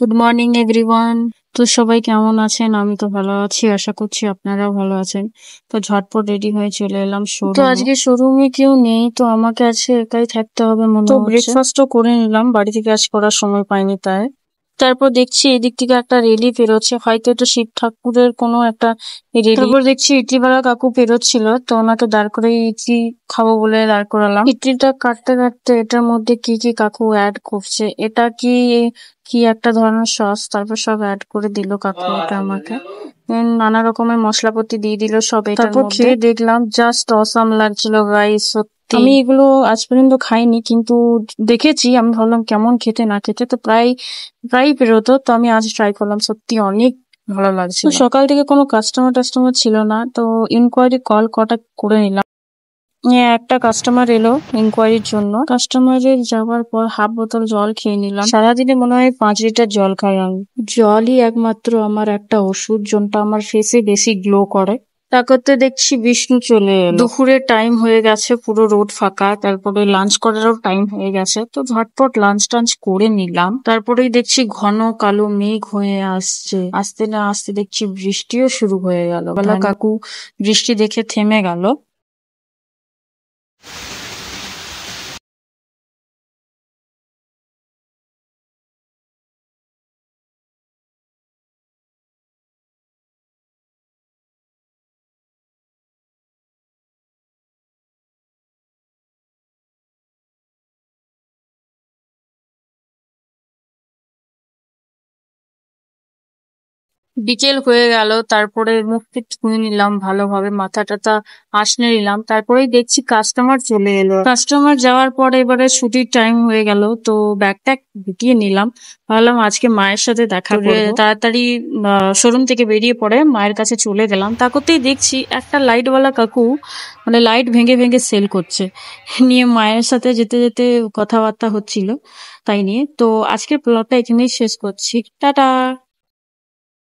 good morning everyone তো সবাই কেমন আছেন আমি তো ভালো আছি আশা করছি আপনারাও ভালো আছেন তো ঝটপট রেডি হয়ে চলে এলাম শোরুম তো আজকে শোরুমে কেউ নেই তো আমাকে আজকে একাই থাকতে হবে মনে তো ব্রেকফাস্টও করে নিলাম বাড়ি থেকে আজ করার সময় পাইনি তাই তারপর দেখছি এদিক থেকে একটা রেলি বেরোচ্ছে হয়তো এটা শিব ঠাকুরের কোনো একটা রেলি তারপর দেখছি ইটলিওয়ালা কাকু বেরোচ্ছিল তো ওনাকে দাঁড় করে ইটি খাবো বলে দাঁড় করালাম ইটিটা কাটতে কাটতে এটার মধ্যে কি কি কাকু অ্যাড করছে এটা কি কি একটা ধরনের সস তারপর সব অ্যাড করে দিল কাকু এটা আমাকে নানা রকমের মশলাপাতি দিয়ে দিল সব এটা খেয়ে দেখলাম জাস্ট অসম লাগছিল গাই সত্যি আমি এগুলো আজ পর্যন্ত খাইনি কিন্তু দেখেছি আমি ভাবলাম কেমন খেতে না খেতে তো প্রায় প্রায় বেরোতো তো আমি আজ ট্রাই করলাম সত্যি অনেক ভালো লাগছে সকাল থেকে কোনো কাস্টমার টাস্টমার ছিল না তো ইনকোয়ারি কল কটা করে নিলাম হ্যাঁ, একটা কাস্টমার এলো ইনকোয়ারির জন্য কাস্টমারের যাওয়ার পর হাফ বোতল জল খেয়ে নিলাম সারাদিনে মনে হয় পাঁচ লিটার জল খাই আমি জলই একমাত্র আমার একটা ওষুধ যোনটা আমার ফেসে বেশি গ্লো করে তারপর দেখছি বিষ্ণু চলে এলো দুপুরের টাইম হয়ে গেছে পুরো রোড ফাঁকা তারপরে লাঞ্চ করারও টাইম হয়ে গেছে তো ঝটপট লাঞ্চ টাঞ্চ করে নিলাম তারপরেই দেখছি ঘন কালো মেঘ হয়ে আসছে আসতে না আসতে দেখছি বৃষ্টিও শুরু হয়ে গেল বেলা কাকু বৃষ্টি দেখে থেমে গেল বিকেল হয়ে গেল তারপরে মুখটি ধুয়ে নিলাম ভালোভাবে মাথা টাথা আসনে নিলাম তারপরেই দেখছি কাস্টমার চলে এলো কাস্টমার যাওয়ার পর এবারে ছুটির টাইম হয়ে গেল তো ব্যাগটা ঢুকিয়ে নিলাম ভাবলাম আজকে মায়ের সাথে দেখা করে তাড়াতাড়ি শোরুম থেকে বেরিয়ে পড়ে মায়ের কাছে চলে গেলাম তা করতেই দেখছি একটা লাইটওয়ালা কাকু মানে লাইট ভেঙে ভেঙে সেল করছে নিয়ে মায়ের সাথে যেতে যেতে কথাবার্তা হচ্ছিল তাই নিয়ে তো আজকের প্লটটা এখানেই শেষ করছি টাটা